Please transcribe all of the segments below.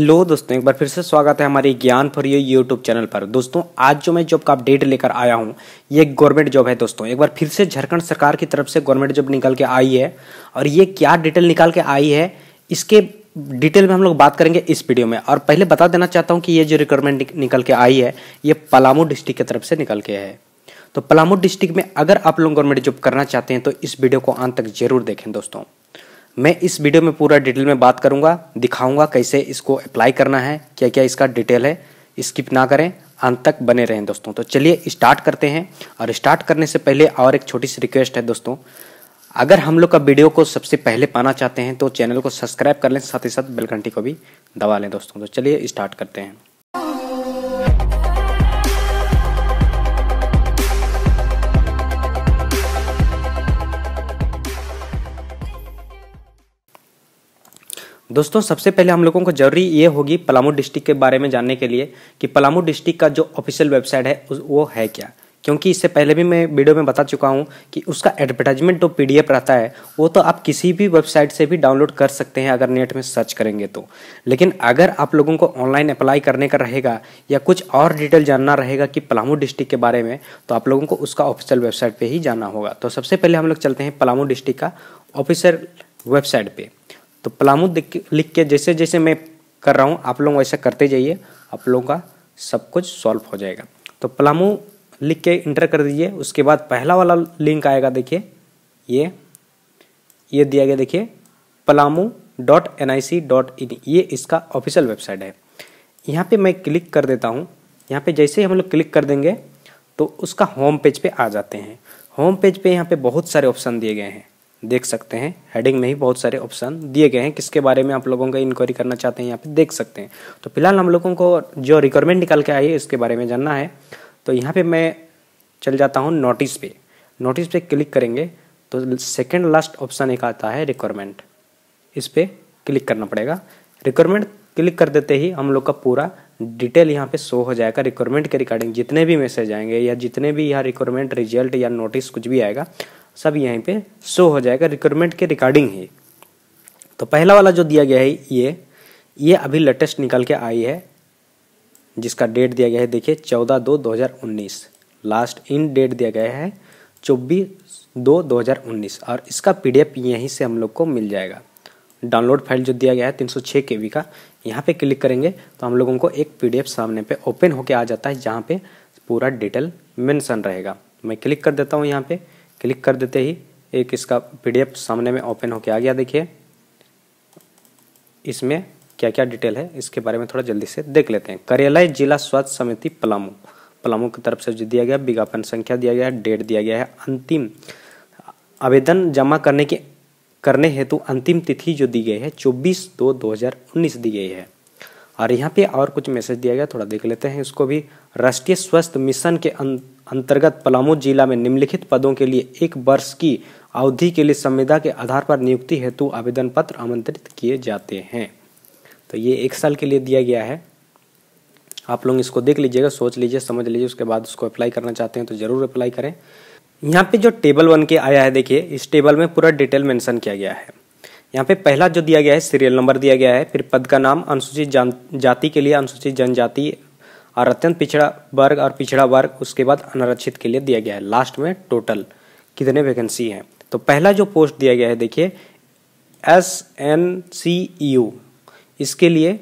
hello दोस्तों एक बार फिर से स्वागत है हमारे ज्ञान फॉर यू यूट्यूब चैनल पर दोस्तों आज जो मैं जॉब का अपडेट लेकर आया हूं ये गवर्नमेंट जॉब है दोस्तों एक बार फिर से झारखंड सरकार की तरफ से गवर्नमेंट जॉब निकल के आई है और ये क्या डिटेल निकाल के आई है इसके डिटेल में हम लोग बात करेंगे इस वीडियो में और पहले बता देना चाहता हूँ कि ये जो रिक्वायरमेंट निकल के आई है ये पलामू डिस्ट्रिक्ट की तरफ से निकल के है तो पलामू डिस्ट्रिक्ट में अगर आप लोग गवर्नमेंट जॉब करना चाहते हैं तो इस वीडियो को अंत तक जरूर देखें दोस्तों मैं इस वीडियो में पूरा डिटेल में बात करूंगा दिखाऊंगा कैसे इसको अप्लाई करना है क्या क्या इसका डिटेल है स्किप ना करें अंत तक बने रहें दोस्तों तो चलिए स्टार्ट करते हैं और स्टार्ट करने से पहले और एक छोटी सी रिक्वेस्ट है दोस्तों अगर हम लोग का वीडियो को सबसे पहले पाना चाहते हैं तो चैनल को सब्सक्राइब कर लें साथ ही साथ बेलघंटी को भी दबा लें दोस्तों तो चलिए स्टार्ट करते हैं दोस्तों सबसे पहले हम लोगों को जरूरी ये होगी पलामू डिस्ट्रिक्ट के बारे में जानने के लिए कि पलामू डिस्ट्रिक्ट का जो ऑफिशियल वेबसाइट है वो है क्या क्योंकि इससे पहले भी मैं वीडियो में बता चुका हूँ कि उसका एडवर्टाइजमेंट जो तो पी रहता है वो तो आप किसी भी वेबसाइट से भी डाउनलोड कर सकते हैं अगर नेट में सर्च करेंगे तो लेकिन अगर आप लोगों को ऑनलाइन अप्लाई करने का रहेगा या कुछ और डिटेल जानना रहेगा कि पलामू डिस्ट्रिक्ट के बारे में तो आप लोगों को उसका ऑफिशियल वेबसाइट पर ही जाना होगा तो सबसे पहले हम लोग चलते हैं पलामू डिस्ट्रिक्ट का ऑफिशियल वेबसाइट पर तो पलामू लिख के जैसे जैसे मैं कर रहा हूँ आप लोग वैसा करते जाइए आप लोगों का सब कुछ सॉल्व हो जाएगा तो पलामू लिख के इंटर कर दीजिए उसके बाद पहला वाला लिंक आएगा देखिए ये ये दिया गया देखिए Palamu dot N I C dot in ये इसका ऑफिशियल वेबसाइट है यहाँ पे मैं क्लिक कर देता हूँ यहाँ पे जैसे ही हम लोग क्लिक कर देंगे तो उसका होम पेज पे आ जाते हैं होम पेज पे यहाँ पे बहुत सारे ऑप्शन दिए गए हैं देख सकते हैं हेडिंग में ही बहुत सारे ऑप्शन दिए गए हैं किसके बारे में आप लोगों का इंक्वायरी करना चाहते हैं यहाँ पे देख सकते हैं तो फिलहाल हम लोगों को जो रिक्वायरमेंट निकाल के आई है इसके बारे में जानना है तो यहाँ पे मैं चल जाता हूँ नोटिस पे नोटिस पे क्लिक करेंगे तो सेकेंड लास्ट ऑप्शन एक आता है रिक्वायरमेंट इस पर क्लिक करना पड़ेगा रिक्वायरमेंट क्लिक कर देते ही हम लोग का पूरा डिटेल यहाँ पे शो हो जाएगा रिक्वायरमेंट के रिगार्डिंग जितने भी मैसेज आएंगे या जितने भी यहाँ रिक्वायरमेंट रिजल्ट या नोटिस कुछ भी आएगा सब यहीं पे शो हो जाएगा रिक्वायरमेंट के रिकॉर्डिंग ही तो पहला वाला जो दिया गया है ये ये अभी लेटेस्ट निकल के आई है जिसका डेट दिया गया है देखिए चौदह दो दो हज़ार उन्नीस लास्ट इन डेट दिया गया है चौबीस दो दो हज़ार उन्नीस और इसका पी डी एफ यहीं से हम लोग को मिल जाएगा डाउनलोड फाइल जो दिया गया है तीन सौ छः के वी का यहाँ पे क्लिक करेंगे तो हम लोगों को एक पी डी एफ सामने पे ओपन होके आ जाता है जहाँ पे पूरा डिटेल मेंशन रहेगा मैं क्लिक कर देता हूँ यहाँ पे क्लिक कर देते ही एक इसका पीडीएफ सामने में ओपन होके आ गया देखिए इसमें क्या क्या डिटेल है इसके बारे में थोड़ा जल्दी से देख लेते हैं करेला जिला स्वास्थ्य समिति पलामू पलामू की तरफ से जो दिया गया विज्ञापन संख्या दिया गया है डेट दिया गया है अंतिम आवेदन जमा करने के करने हेतु अंतिम तिथि जो दी गई है 24 दो 2019 दी गई है और यहाँ पे और कुछ मैसेज दिया गया थोड़ा देख लेते हैं इसको भी राष्ट्रीय स्वास्थ्य मिशन के अं-, अंतर्गत पलामू जिला में निम्नलिखित पदों के लिए एक वर्ष की अवधि के लिए संविदा के आधार पर नियुक्ति हेतु आवेदन पत्र आमंत्रित किए जाते हैं तो ये एक साल के लिए दिया गया है आप लोग इसको देख लीजिएगा सोच लीजिए समझ लीजिए उसके बाद उसको अप्लाई करना चाहते हैं तो ज़रूर अप्लाई करें यहाँ पे जो टेबल वन के आया है देखिए इस टेबल में पूरा डिटेल मेंशन किया गया है यहाँ पे पहला जो दिया गया है सीरियल नंबर दिया गया है फिर पद का नाम अनुसूचित जाति के लिए अनुसूचित जनजाति और अत्यंत पिछड़ा वर्ग और पिछड़ा वर्ग उसके बाद अनारक्षित के लिए दिया गया है लास्ट में टोटल कितने वैकेंसी हैं तो पहला जो पोस्ट दिया गया है देखिए एस एन सी यू इसके लिए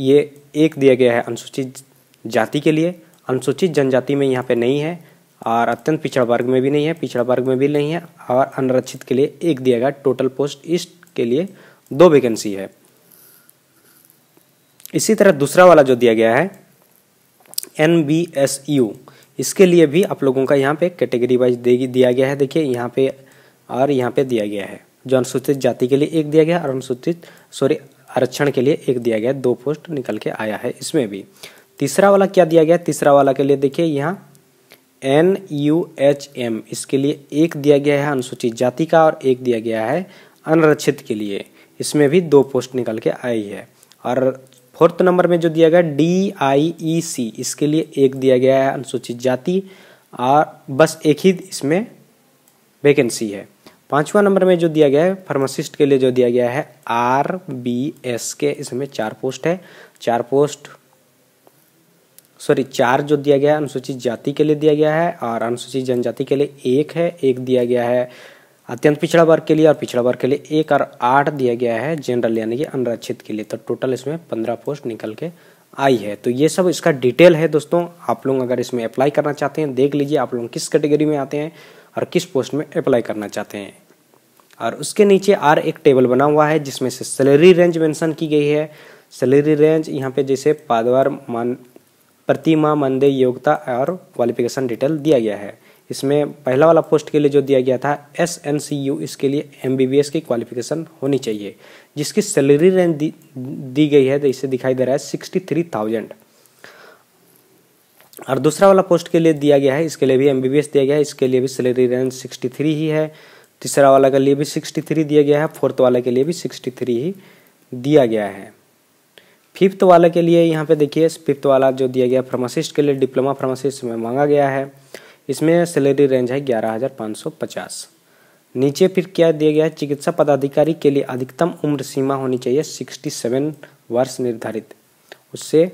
ये एक दिया गया है अनुसूचित जाति के लिए अनुसूचित जनजाति में यहाँ पे नहीं है और अत्यंत पिछड़ा वर्ग में भी नहीं है पिछड़ा वर्ग में भी नहीं है और अनारक्षित के लिए एक दिया गया टोटल पोस्ट इस के लिए दो वैकेंसी है इसी तरह दूसरा वाला जो दिया गया है एन बी एस यू इसके लिए भी आप लोगों का यहाँ पे कैटेगरी वाइज दिया गया है देखिए यहाँ पे और यहाँ पे दिया गया है जो अनुसूचित जाति के लिए एक दिया गया और अनुसूचित सॉरी आरक्षण के लिए एक दिया गया दो पोस्ट निकल के आया है इसमें भी तीसरा वाला क्या दिया गया तीसरा वाला के लिए देखिए यहाँ एन यू एच एम इसके लिए एक दिया गया है अनुसूचित जाति का और एक दिया गया है अनरक्षित के लिए इसमें भी दो पोस्ट निकल के आई है और फोर्थ नंबर में जो दिया गया डी आई ई सी इसके लिए एक दिया गया है अनुसूचित जाति और बस एक ही इसमें वैकेंसी है पांचवा नंबर में जो दिया गया है फार्मासिस्ट के लिए जो दिया गया है आर बी एस के इसमें चार पोस्ट है चार पोस्ट सॉरी चार जो दिया गया है अनुसूचित जाति के लिए दिया गया है और अनुसूचित जनजाति के लिए एक है एक दिया गया है अत्यंत पिछड़ा वर्ग के लिए और पिछड़ा वर्ग के लिए एक और आठ दिया गया है जनरल यानी कि अनरक्षित के लिए तो टोटल इसमें पंद्रह पोस्ट निकल के आई है तो ये सब इसका डिटेल है दोस्तों आप लोग अगर इसमें अप्लाई करना चाहते हैं देख लीजिए आप लोग किस कैटेगरी में आते हैं और किस पोस्ट में अप्लाई करना चाहते हैं और उसके नीचे आर एक टेबल बना हुआ है जिसमें से सैलरी रेंज मेंशन की गई है सैलरी रेंज यहाँ पे जैसे पादवार मान प्रतिमा मंदे योग्यता और क्वालिफिकेशन डिटेल दिया गया है इसमें पहला वाला पोस्ट के लिए जो दिया गया था एस एन सी यू इसके लिए एम बी बी एस की क्वालिफिकेशन होनी चाहिए जिसकी सैलरी रेंज दी, दी गई है तो इसे दिखाई दे रहा है सिक्सटी थ्री थाउजेंड और दूसरा वाला पोस्ट के लिए दिया गया है इसके लिए भी एम बी बी एस दिया गया है इसके लिए भी सैलरी रेंज सिक्सटी थ्री ही है तीसरा वाला के लिए भी सिक्सटी थ्री दिया गया है फोर्थ वाला के लिए भी सिक्सटी थ्री ही दिया गया है फिफ्थ वाला के लिए यहाँ पे देखिए फिफ्थ वाला जो दिया गया फार्मासिस्ट के लिए डिप्लोमा फार्मासिस्ट में मांगा गया है इसमें सैलरी रेंज है ग्यारह हज़ार पाँच सौ पचास नीचे फिर क्या दिया गया है चिकित्सा पदाधिकारी के लिए अधिकतम उम्र सीमा होनी चाहिए सिक्सटी सेवन वर्ष निर्धारित उससे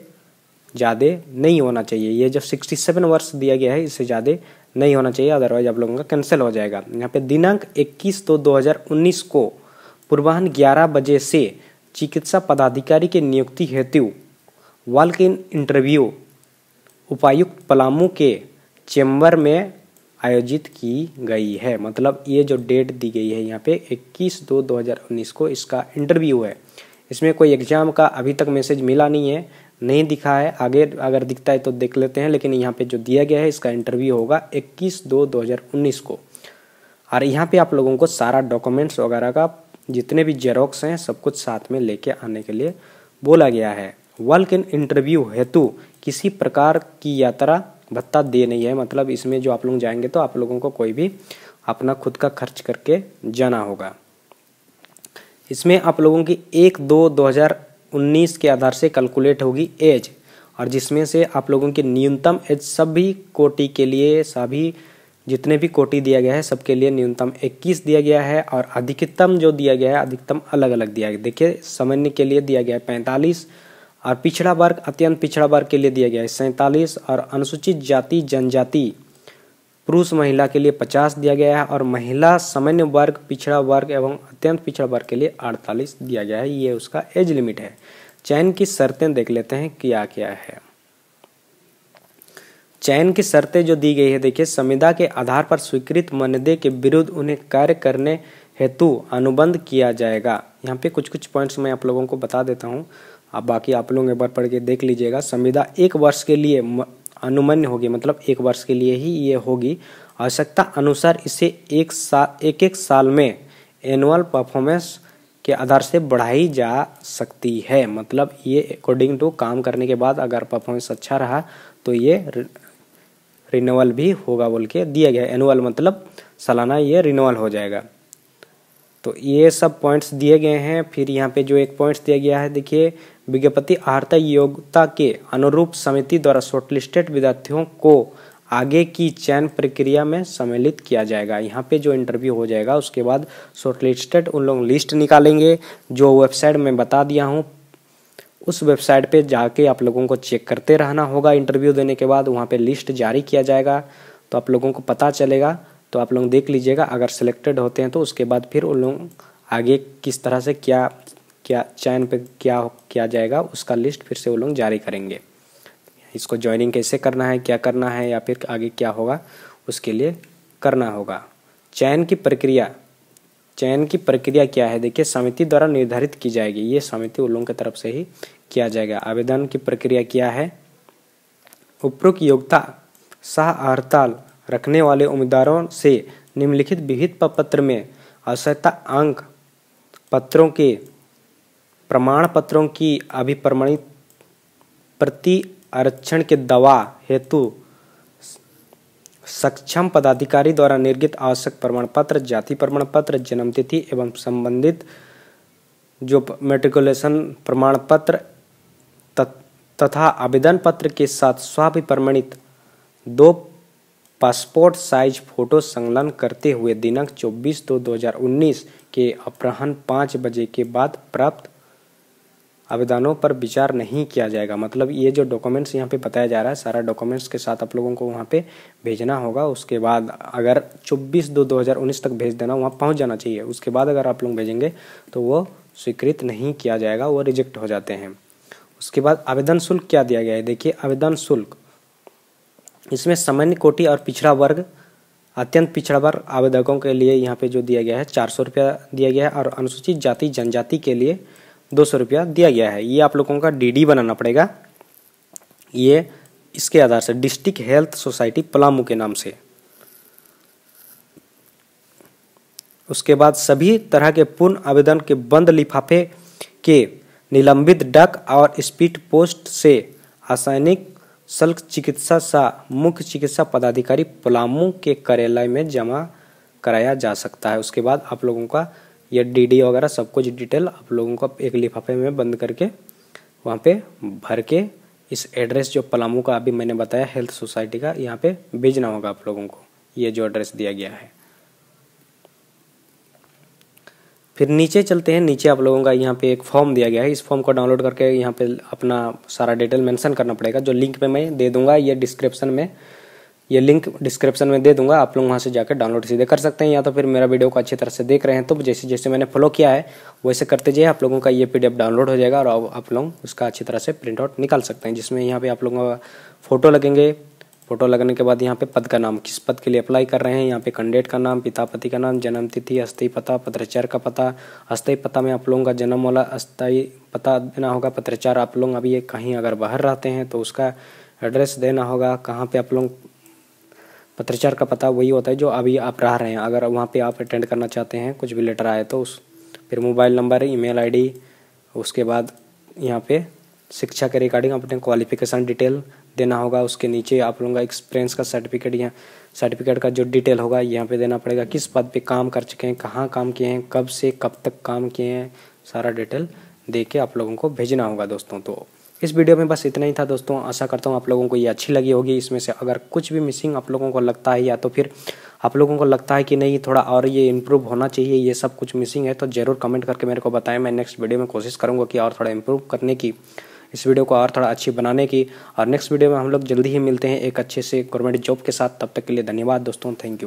ज़्यादा नहीं होना चाहिए ये जब सिक्सटी सेवन वर्ष दिया गया है इससे ज़्यादा नहीं होना चाहिए अदरवाइज आप लोगों का कैंसिल हो जाएगा यहाँ पे दिनांक 21 दो 2019 को पूर्वाहन 11 बजे से चिकित्सा पदाधिकारी के नियुक्ति हेतु वाल्क इन इंटरव्यू उपायुक्त पलामू के चेम्बर में आयोजित की गई है मतलब ये जो डेट दी गई है यहाँ पे 21 दो 2019 को इसका इंटरव्यू है इसमें कोई एग्ज़ाम का अभी तक मैसेज मिला नहीं है नहीं दिखा है आगे अगर दिखता है तो देख लेते हैं लेकिन यहाँ पे जो दिया गया है इसका इंटरव्यू होगा 21 दो 2019 को और यहाँ पे आप लोगों को सारा डॉक्यूमेंट्स वगैरह का जितने भी जेरोक्स हैं सब कुछ साथ में लेके आने के लिए बोला गया है वर्ल्ड इन इंटरव्यू हेतु किसी प्रकार की यात्रा भत्ता दे नहीं है मतलब इसमें जो आप लोग जाएंगे तो आप लोगों को कोई भी अपना खुद का खर्च करके जाना होगा इसमें आप लोगों की एक दो 2019 हज़ार उन्नीस के आधार से कैलकुलेट होगी एज और जिसमें से आप लोगों की न्यूनतम एज सभी कोटि के लिए सभी जितने भी कोटि दिया गया है सबके लिए न्यूनतम 21 दिया गया है और अधिकतम जो दिया गया है अधिकतम अलग अलग दिया गया देखिए समझने के लिए दिया गया है पैंतालीस और पिछड़ा वर्ग अत्यंत पिछड़ा वर्ग के लिए दिया गया है सैंतालीस और अनुसूचित जाति जनजाति पुरुष महिला के लिए पचास दिया गया है और महिला सामान्य वर्ग पिछड़ा वर्ग एवं अत्यंत पिछड़ा वर्ग के लिए अड़तालीस दिया गया है ये उसका एज लिमिट है चयन की शर्तें देख लेते हैं क्या क्या है चयन की शर्तें जो दी गई है देखिए संविदा के आधार पर स्वीकृत मनदे के विरुद्ध उन्हें कार्य करने हेतु अनुबंध किया जाएगा यहाँ पे कुछ कुछ पॉइंट्स मैं आप लोगों को बता देता हूँ आप बाकी आप लोग एक बार पढ़ के देख लीजिएगा संविदा एक वर्ष के लिए अनुमन्य होगी मतलब एक वर्ष के लिए ही ये होगी आवश्यकता अनुसार इसे एक साल एक एक साल में एनुअल परफॉर्मेंस के आधार से बढ़ाई जा सकती है मतलब ये अकॉर्डिंग टू काम करने के बाद अगर परफॉर्मेंस अच्छा रहा तो ये रिनोअल भी होगा बोल के दिया गया एनुअल मतलब सालाना ये रिन्यूअल हो जाएगा तो ये सब पॉइंट्स दिए गए हैं फिर यहाँ पे जो एक पॉइंट्स दिया गया है देखिए विज्ञप्ति आहता योग्यता के अनुरूप समिति द्वारा शॉर्टलिस्टेड विद्यार्थियों को आगे की चयन प्रक्रिया में सम्मिलित किया जाएगा यहाँ पे जो इंटरव्यू हो जाएगा उसके बाद शॉर्टलिस्टेड उन लोग लिस्ट निकालेंगे जो वेबसाइट में बता दिया हूँ उस वेबसाइट पे जाके आप लोगों को चेक करते रहना होगा इंटरव्यू देने के बाद वहाँ पे लिस्ट जारी किया जाएगा तो आप लोगों को पता चलेगा तो आप लोग देख लीजिएगा अगर सिलेक्टेड होते हैं तो उसके बाद फिर उन लोग आगे किस तरह से क्या क्या चयन पे क्या किया जाएगा उसका लिस्ट फिर से वो लोग जारी करेंगे इसको ज्वाइनिंग कैसे करना है क्या करना है या फिर आगे क्या होगा उसके लिए करना होगा चयन की प्रक्रिया चयन की प्रक्रिया क्या है देखिए समिति द्वारा निर्धारित की जाएगी ये समिति उन लोगों की तरफ से ही किया जाएगा आवेदन की प्रक्रिया क्या है उपरोक्त योग्यता सह हड़ताल रखने वाले उम्मीदवारों से निम्नलिखित विहित पत्र में आवश्यकता अंक पत्रों के प्रमाण पत्रों की अभिप्रमणित प्रति आरक्षण के दवा हेतु सक्षम पदाधिकारी द्वारा निर्गित आवश्यक प्रमाण पत्र जाति प्रमाण पत्र जन्मतिथि एवं संबंधित जो मेट्रिकुलेशन प्रमाण पत्र तथा आवेदन पत्र के साथ स्वाभिप्रमाणित दो पासपोर्ट साइज फोटो संलग्न करते हुए दिनांक 24 दो 2019 के अपराह्न पाँच बजे के बाद प्राप्त आवेदनों पर विचार नहीं किया जाएगा मतलब ये जो डॉक्यूमेंट्स यहाँ पे बताया जा रहा है सारा डॉक्यूमेंट्स के साथ आप लोगों को वहाँ पे भेजना होगा उसके बाद अगर 24 दो 2019 तक भेज देना वहाँ पहुँच जाना चाहिए उसके बाद अगर आप लोग भेजेंगे तो वो स्वीकृत नहीं किया जाएगा वो रिजेक्ट हो जाते हैं उसके बाद आवेदन शुल्क क्या दिया गया है देखिए आवेदन शुल्क इसमें सामान्य कोटि और पिछड़ा वर्ग अत्यंत पिछड़ा वर्ग आवेदकों के लिए यहाँ पे जो दिया गया है चार सौ रुपया दिया गया है और अनुसूचित जाति जनजाति के लिए दो सौ रुपया दिया गया है ये आप लोगों का डीडी बनाना पड़ेगा ये इसके आधार से डिस्ट्रिक्ट हेल्थ सोसाइटी पलामू के नाम से उसके बाद सभी तरह के पूर्ण आवेदन के बंद लिफाफे के निलंबित डक और स्पीड पोस्ट से रासायनिक शल्क चिकित्सा सा मुख्य चिकित्सा पदाधिकारी पलामू के कार्यालय में जमा कराया जा सकता है उसके बाद आप लोगों का या डी वगैरह सब कुछ डिटेल आप लोगों को एक लिफाफे में बंद करके वहाँ पे भर के इस एड्रेस जो पलामू का अभी मैंने बताया हेल्थ सोसाइटी का यहाँ पे भेजना होगा आप लोगों को ये जो एड्रेस दिया गया है फिर नीचे चलते हैं नीचे आप लोगों का यहाँ पे एक फॉर्म दिया गया है इस फॉर्म को डाउनलोड करके यहाँ पे अपना सारा डिटेल मेंशन करना पड़ेगा जो लिंक पे मैं दे दूंगा ये डिस्क्रिप्शन में ये लिंक डिस्क्रिप्शन में दे दूंगा आप लोग वहाँ से जाकर डाउनलोड सीधे कर सकते हैं या तो फिर मेरा वीडियो को अच्छी तरह से देख रहे हैं तो जैसे जैसे मैंने फॉलो किया है वैसे करते जाइए आप लोगों का ये पी डाउनलोड हो जाएगा और आप लोग उसका अच्छी तरह से प्रिंट आउट निकाल सकते हैं जिसमें यहाँ पर आप लोगों का फ़ोटो लगेंगे फोटो लगने के बाद यहाँ पे पद का नाम किस पद के लिए अप्लाई कर रहे हैं यहाँ पे कैंडिडेट का नाम पिता पति का नाम जन्म तिथि अस्थायी पता पत्राचार का पता अस्थायी पता में आप लोगों का जन्म वाला अस्थायी पता देना होगा पत्राचार आप लोग अभी ये कहीं अगर बाहर रहते हैं तो उसका एड्रेस देना होगा कहाँ पे आप लोग पत्रचार का पता वही होता है जो अभी आप रह रहे हैं अगर वहाँ पे आप अटेंड करना चाहते हैं कुछ भी लेटर आए तो उस फिर मोबाइल नंबर ईमेल आईडी उसके बाद यहाँ पे शिक्षा के रिगार्डिंग अपने क्वालिफिकेशन डिटेल देना होगा उसके नीचे आप लोगों का एक्सपीरियंस का सर्टिफिकेट यहाँ सर्टिफिकेट का जो डिटेल होगा यहाँ पे देना पड़ेगा किस पद पे काम कर चुके हैं कहाँ काम किए हैं कब से कब तक काम किए हैं सारा डिटेल दे के आप लोगों को भेजना होगा दोस्तों तो इस वीडियो में बस इतना ही था दोस्तों आशा करता हूँ आप लोगों को ये अच्छी लगी होगी इसमें से अगर कुछ भी मिसिंग आप लोगों को लगता है या तो फिर आप लोगों को लगता है कि नहीं थोड़ा और ये इम्प्रूव होना चाहिए ये सब कुछ मिसिंग है तो ज़रूर कमेंट करके मेरे को बताएं मैं नेक्स्ट वीडियो में कोशिश करूँगा कि और थोड़ा इम्प्रूव करने की इस वीडियो को और थोड़ा अच्छी बनाने की और नेक्स्ट वीडियो में हम लोग जल्दी ही मिलते हैं एक अच्छे से गवर्नमेंट जॉब के साथ तब तक के लिए धन्यवाद दोस्तों थैंक यू